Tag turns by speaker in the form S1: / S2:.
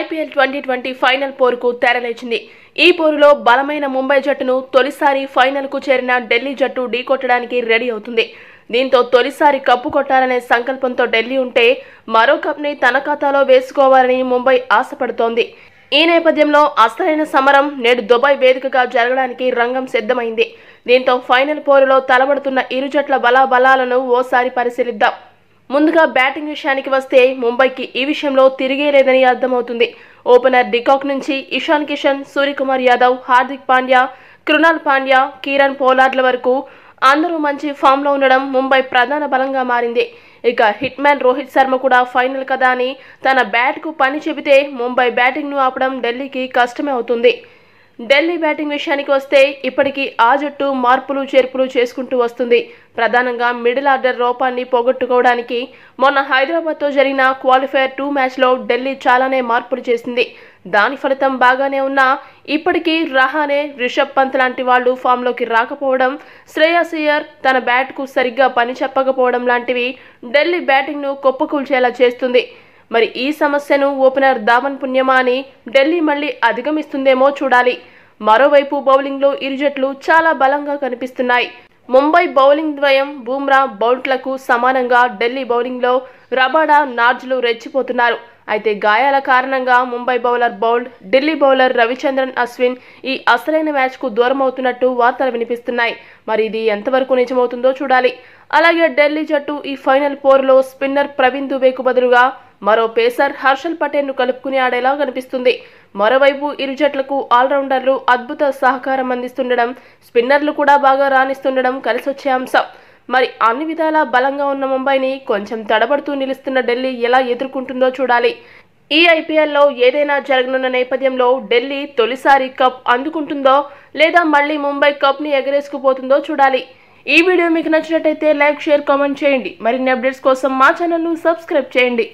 S1: IPL twenty twenty final పోరుకు తెరలేచింది ఈ పోరులో బలమైన ముంబై జట్టును తొలిసారి ఫైనల్కు చేరిన ఢిల్లీ జట్టు ఢీకొట్టడానికి రెడీ అవుతుంది దీంతో తొలిసారి కప్పు కొట్టాలనే సంకల్పంతో ఢిల్లీ ఉంటే మరో కప్ని తన ఖాతాలో వేసుకోవాలని ముంబై ఆశపడుతోంది ఈ నేపథ్యంలో అసలైన సమరం నేడు దుబాయ్ వేదికగా జరగడానికి రంగం సిద్ధమైంది దీంతో ఫైనల్ పోరులో తలబడుతున్న ఇరు జట్ల బలాబలాలను ఓసారి పరిశీలిద్దాం ముందుగా బ్యాటింగ్ విషయానికి వస్తే ముంబైకి ఈ విషయంలో తిరిగే లేదని అర్థమవుతుంది ఓపెనర్ డికాక్ నుంచి ఇషాన్ కిషన్ సూర్యకుమార్ యాదవ్ హార్దిక్ పాండ్యా కృణాల్ పాండ్యా కిరణ్ పోలార్డ్ల వరకు అందరూ మంచి ఫామ్లో ఉండడం ముంబై ప్రధాన బలంగా మారింది ఇక హిట్ మ్యాన్ రోహిత్ శర్మ కూడా ఫైనల్ కదా అని తన బ్యాట్కు పని చెబితే ముంబై బ్యాటింగ్ను ఆపడం ఢిల్లీకి కష్టమే అవుతుంది ఢిల్లీ బ్యాటింగ్ విషయానికి వస్తే ఇప్పటికీ ఆ జట్టు మార్పులు చేర్పులు చేసుకుంటూ వస్తుంది ప్రధానంగా మిడిల్ ఆర్డర్ రూపాన్ని పోగొట్టుకోవడానికి మొన్న హైదరాబాద్తో జరిగిన క్వాలిఫైర్ టూ మ్యాచ్లో ఢిల్లీ చాలానే మార్పులు చేసింది దాని ఫలితం బాగానే ఉన్నా ఇప్పటికీ రహానే రిషబ్ పంత్ లాంటి వాళ్ళు ఫామ్లోకి రాకపోవడం శ్రేయస్ అయ్యర్ తన బ్యాట్కు సరిగ్గా పని చెప్పకపోవడం లాంటివి ఢిల్లీ బ్యాటింగ్ను కుప్పకూల్చేలా చేస్తుంది మరి ఈ సమస్యను ఓపెనర్ దావన్ పుణ్యమా అని ఢిల్లీ మళ్ళీ అధిగమిస్తుందేమో చూడాలి మరోవైపు బౌలింగ్లో ఇరు జట్లు చాలా బలంగా కనిపిస్తున్నాయి ముంబై బౌలింగ్ ద్వయం బూమ్రా బౌంట్లకు సమానంగా ఢిల్లీ బౌలింగ్లో రబాడా నార్జ్లు రెచ్చిపోతున్నారు అయితే గాయాల కారణంగా Mumbai bowler bowled Delhi bowler Ravichandran Ashwin ఈ అసలైన మ్యాచ్కు దూరం అవుతున్నట్టు వార్తలు వినిపిస్తున్నాయి మరి ఇది ఎంతవరకు నిజమవుతుందో చూడాలి అలాగే ఢిల్లీ జట్టు ఈ ఫైనల్ పోరులో స్పిన్నర్ ప్రవీణ్ దుబేకు బదులుగా మరో పేసర్ హర్షల్ పటేల్ను కలుపుకుని ఆడేలా కనిపిస్తుంది మరోవైపు ఇరు జట్లకు ఆల్రౌండర్లు అద్భుత సహకారం అందిస్తుండడం స్పిన్నర్లు కూడా బాగా రాణిస్తుండడం కలిసొచ్చే అంశం మరి అన్ని విధాలా బలంగా ఉన్న ముంబైని కొంచెం తడబడుతూ నిలుస్తున్న ఢిల్లీ ఎలా ఎదుర్కొంటుందో చూడాలి ఈ ఐపీఎల్లో ఏదైనా జరగనున్న నేపథ్యంలో ఢిల్లీ తొలిసారి కప్ అందుకుంటుందో లేదా మళ్ళీ ముంబై కప్ని ఎగరేసుకుపోతుందో చూడాలి ఈ వీడియో మీకు నచ్చినట్టయితే లైక్ షేర్ కామెంట్ చేయండి మరిన్ని అప్డేట్స్ కోసం మా ఛానల్ను సబ్స్క్రైబ్ చేయండి